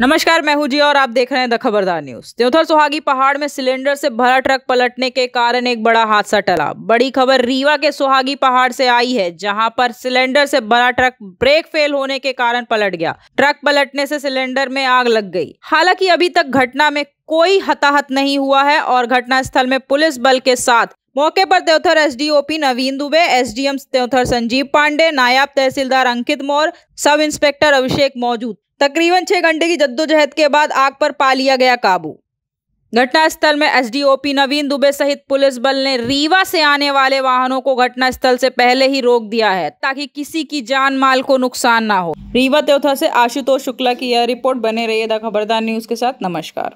नमस्कार मैं हूं जी और आप देख रहे हैं द खबरदार न्यूज त्योथर सुहागी पहाड़ में सिलेंडर से भरा ट्रक पलटने के कारण एक बड़ा हादसा टला बड़ी खबर रीवा के सुहागी पहाड़ से आई है जहां पर सिलेंडर से भरा ट्रक ब्रेक फेल होने के कारण पलट गया ट्रक पलटने से सिलेंडर में आग लग गई हालांकि अभी तक घटना में कोई हताहत नहीं हुआ है और घटनास्थल में पुलिस बल के साथ मौके पर त्योथर एसडीओपी नवीन दुबे एसडीएम त्योथर संजीव पांडे नायब तहसीलदार अंकित मौर सब इंस्पेक्टर अभिषेक मौजूद तकरीबन छह घंटे की जद्दोजहद के बाद आग पर पा लिया गया काबू घटनास्थल में एसडीओपी नवीन दुबे सहित पुलिस बल ने रीवा से आने वाले वाहनों को घटनास्थल से पहले ही रोक दिया है ताकि किसी की जान माल को नुकसान ना हो रीवा त्योथा से आशुतोष शुक्ला की यह रिपोर्ट बने रहिए द खबरदार न्यूज के साथ नमस्कार